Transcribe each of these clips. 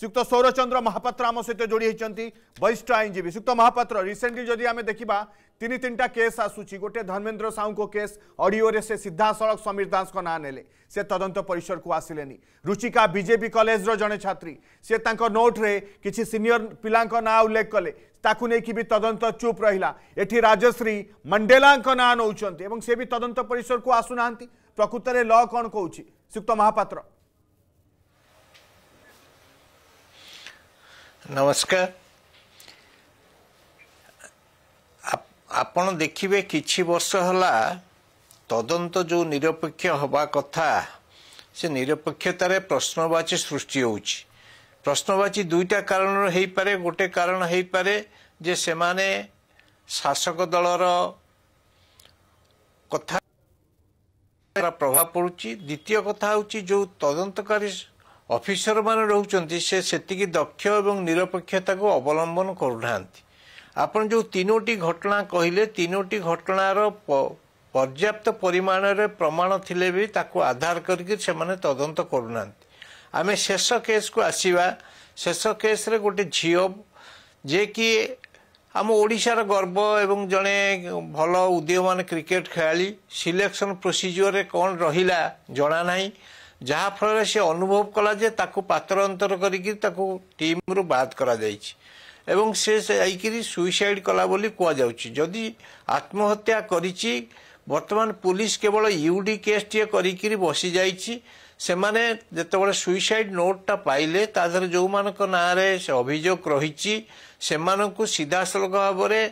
सुक्त सौरचंद्र महापात्र आम सहित जोड़ी होती वरिष्ठ आईनजीवी सुक्त महापात्र रिसेंटली जदि आम देखा तीन तीन टा केस आसूँ गोटे धर्मेन्द्र साहू को केस अडियो से सीधा सड़क समीर दास ना ने से तदंत परिसर को आसिले रुचिका बीजेपी कलेजर जड़े छात्री सीता नोट्रे कि सिनियर पिला उल्लेख कले ताकि भी तदंत चुप रहा एटी राजश्री मंडेला ना नौ सी भी तदंत परिसर को आसुना प्रकृत में ल कौन कौच श्रीयुक्त महापात्र ନମସ୍କାର ଆପଣ ଦେଖିବେ କିଛି ବର୍ଷ ହେଲା ତଦନ୍ତ ଯେଉଁ ନିରପେକ୍ଷ ହେବା କଥା ସେ ନିରପେକ୍ଷତାରେ ପ୍ରଶ୍ନବାଚୀ ସୃଷ୍ଟି ହେଉଛି ପ୍ରଶ୍ନବାଚୀ ଦୁଇଟା କାରଣରୁ ହେଇପାରେ ଗୋଟେ କାରଣ ହେଇପାରେ ଯେ ସେମାନେ ଶାସକ ଦଳର କଥା ପ୍ରଭାବ ପଡ଼ୁଛି ଦ୍ୱିତୀୟ କଥା ହେଉଛି ଯେଉଁ ତଦନ୍ତକାରୀ ଅଫିସରମାନେ ରହୁଛନ୍ତି ସେ ସେତିକି ଦକ୍ଷ ଏବଂ ନିରପେକ୍ଷତାକୁ ଅବଲମ୍ବନ କରୁନାହାନ୍ତି ଆପଣ ଯେଉଁ ତିନୋଟି ଘଟଣା କହିଲେ ତିନୋଟି ଘଟଣାର ପର୍ଯ୍ୟାପ୍ତ ପରିମାଣରେ ପ୍ରମାଣ ଥିଲେ ବି ତାକୁ ଆଧାର କରିକି ସେମାନେ ତଦନ୍ତ କରୁନାହାନ୍ତି ଆମେ ଶେଷ କେସ୍କୁ ଆସିବା ଶେଷ କେସ୍ରେ ଗୋଟେ ଝିଅ ଯିଏକି ଆମ ଓଡ଼ିଶାର ଗର୍ବ ଏବଂ ଜଣେ ଭଲ ଉଦୀୟମାନ କ୍ରିକେଟ୍ ଖେଳାଳି ସିଲେକ୍ସନ୍ ପ୍ରୋସିଜିଓରରେ କ'ଣ ରହିଲା ଜଣାନାହିଁ ଯାହାଫଳରେ ସେ ଅନୁଭବ କଲା ଯେ ତାକୁ ପାତ୍ର ଅନ୍ତର କରିକି ତାକୁ ଟିମ୍ରୁ ବାଦ କରାଯାଇଛି ଏବଂ ସେ ଯାଇକିରି ସୁଇସାଇଡ୍ କଲା ବୋଲି କୁହାଯାଉଛି ଯଦି ଆତ୍ମହତ୍ୟା କରିଛି ବର୍ତ୍ତମାନ ପୋଲିସ କେବଳ ୟୁଡି କେସ୍ଟିଏ କରିକିରି ବସିଯାଇଛି ସେମାନେ ଯେତେବେଳେ ସୁଇସାଇଡ୍ ନୋଟ୍ଟା ପାଇଲେ ତା ଦେହରେ ଯେଉଁମାନଙ୍କ ନାଁରେ ସେ ଅଭିଯୋଗ ରହିଛି ସେମାନଙ୍କୁ ସିଧାସଳଖ ଭାବରେ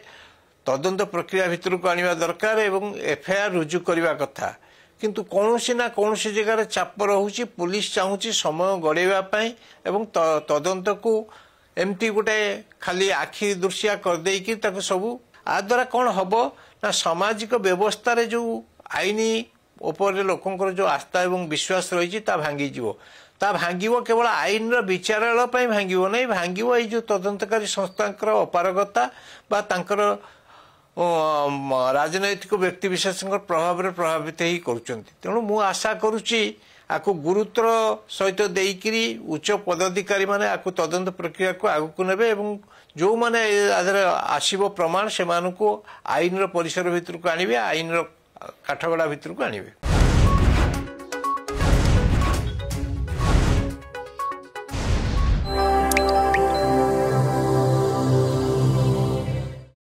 ତଦନ୍ତ ପ୍ରକ୍ରିୟା ଭିତରକୁ ଆଣିବା ଦରକାର ଏବଂ ଏଫ୍ଆଇଆର୍ ରୁଜୁ କରିବା କଥା କିନ୍ତୁ କୌଣସି ନା କୌଣସି ଜାଗାରେ ଚାପ ରହୁଛି ପୋଲିସ ଚାହୁଁଛି ସମୟ ଗଡ଼େଇବା ପାଇଁ ଏବଂ ତଦନ୍ତକୁ ଏମିତି ଗୋଟେ ଖାଲି ଆଖି ଦୃଶ୍ୟା କରିଦେଇକି ତାକୁ ସବୁ ଆ ଦ୍ୱାରା କ'ଣ ହେବ ନା ସାମାଜିକ ବ୍ୟବସ୍ଥାରେ ଯେଉଁ ଆଇନ ଉପରେ ଲୋକଙ୍କର ଯେଉଁ ଆସ୍ଥା ଏବଂ ବିଶ୍ୱାସ ରହିଛି ତା ଭାଙ୍ଗିଯିବ ତା ଭାଙ୍ଗିବ କେବଳ ଆଇନର ବିଚାରାଳୟ ପାଇଁ ଭାଙ୍ଗିବ ନାହିଁ ଭାଙ୍ଗିବ ଏଇ ଯେଉଁ ତଦନ୍ତକାରୀ ସଂସ୍ଥାଙ୍କର ଅପାରଗତା ବା ତାଙ୍କର ରାଜନୈତିକ ବ୍ୟକ୍ତିବିଶେଷଙ୍କ ପ୍ରଭାବରେ ପ୍ରଭାବିତ ହେଇ କରୁଛନ୍ତି ତେଣୁ ମୁଁ ଆଶା କରୁଛି ଆକୁ ଗୁରୁତ୍ୱର ସହିତ ଦେଇକରି ଉଚ୍ଚ ପଦାଧିକାରୀମାନେ ଆକୁ ତଦନ୍ତ ପ୍ରକ୍ରିୟାକୁ ଆଗକୁ ନେବେ ଏବଂ ଯେଉଁମାନେ ଆଧାରେ ଆସିବ ପ୍ରମାଣ ସେମାନଙ୍କୁ ଆଇନର ପରିସର ଭିତରକୁ ଆଣିବେ ଆଇନର କାଠଗଡ଼ା ଭିତରକୁ ଆଣିବେ